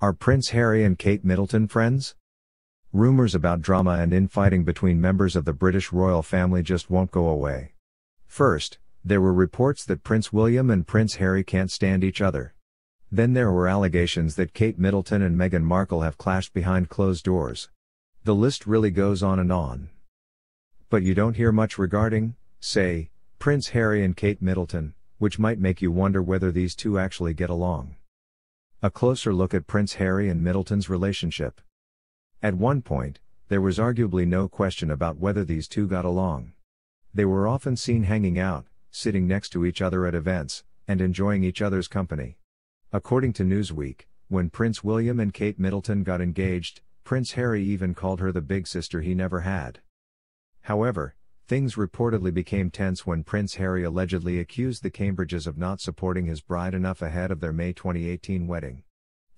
Are Prince Harry and Kate Middleton friends? Rumors about drama and infighting between members of the British royal family just won't go away. First, there were reports that Prince William and Prince Harry can't stand each other. Then there were allegations that Kate Middleton and Meghan Markle have clashed behind closed doors. The list really goes on and on. But you don't hear much regarding, say, Prince Harry and Kate Middleton, which might make you wonder whether these two actually get along. A closer look at Prince Harry and Middleton's relationship. At one point, there was arguably no question about whether these two got along. They were often seen hanging out, sitting next to each other at events, and enjoying each other's company. According to Newsweek, when Prince William and Kate Middleton got engaged, Prince Harry even called her the big sister he never had. However, Things reportedly became tense when Prince Harry allegedly accused the Cambridges of not supporting his bride enough ahead of their May 2018 wedding.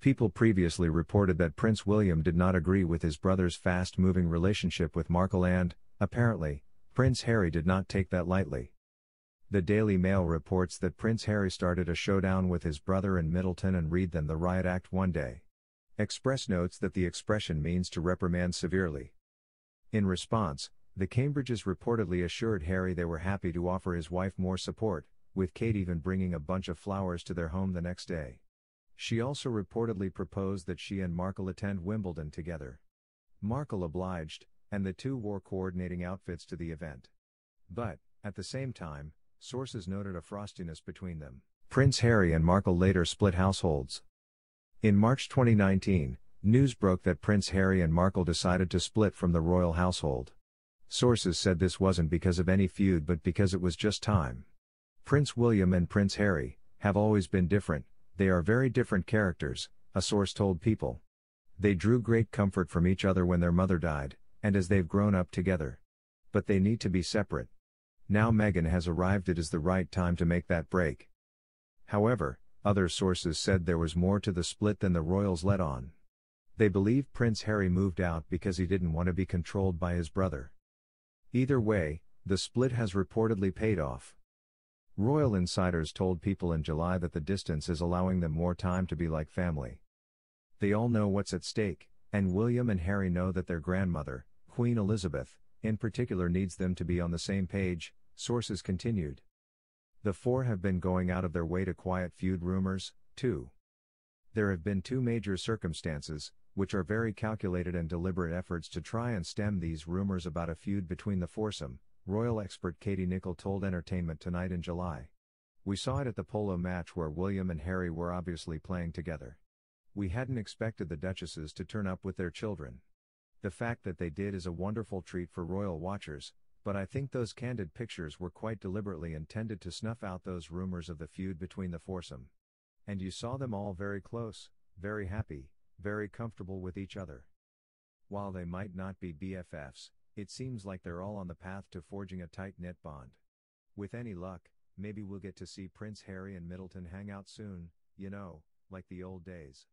People previously reported that Prince William did not agree with his brother's fast moving relationship with Markle, and, apparently, Prince Harry did not take that lightly. The Daily Mail reports that Prince Harry started a showdown with his brother in Middleton and read them the riot act one day. Express notes that the expression means to reprimand severely. In response, the Cambridges reportedly assured Harry they were happy to offer his wife more support, with Kate even bringing a bunch of flowers to their home the next day. She also reportedly proposed that she and Markle attend Wimbledon together. Markle obliged, and the two wore coordinating outfits to the event. But, at the same time, sources noted a frostiness between them. Prince Harry and Markle later split households. In March 2019, news broke that Prince Harry and Markle decided to split from the royal household. Sources said this wasn't because of any feud but because it was just time. Prince William and Prince Harry have always been different, they are very different characters, a source told People. They drew great comfort from each other when their mother died, and as they've grown up together. But they need to be separate. Now Meghan has arrived, it is the right time to make that break. However, other sources said there was more to the split than the royals let on. They believe Prince Harry moved out because he didn't want to be controlled by his brother. Either way, the split has reportedly paid off. Royal insiders told People in July that the distance is allowing them more time to be like family. They all know what's at stake, and William and Harry know that their grandmother, Queen Elizabeth, in particular needs them to be on the same page, sources continued. The four have been going out of their way to quiet feud rumors, too. There have been two major circumstances which are very calculated and deliberate efforts to try and stem these rumors about a feud between the foursome, royal expert Katie Nichol told Entertainment Tonight in July. We saw it at the polo match where William and Harry were obviously playing together. We hadn't expected the duchesses to turn up with their children. The fact that they did is a wonderful treat for royal watchers, but I think those candid pictures were quite deliberately intended to snuff out those rumors of the feud between the foursome. And you saw them all very close, very happy, very comfortable with each other. While they might not be BFFs, it seems like they're all on the path to forging a tight knit bond. With any luck, maybe we'll get to see Prince Harry and Middleton hang out soon, you know, like the old days.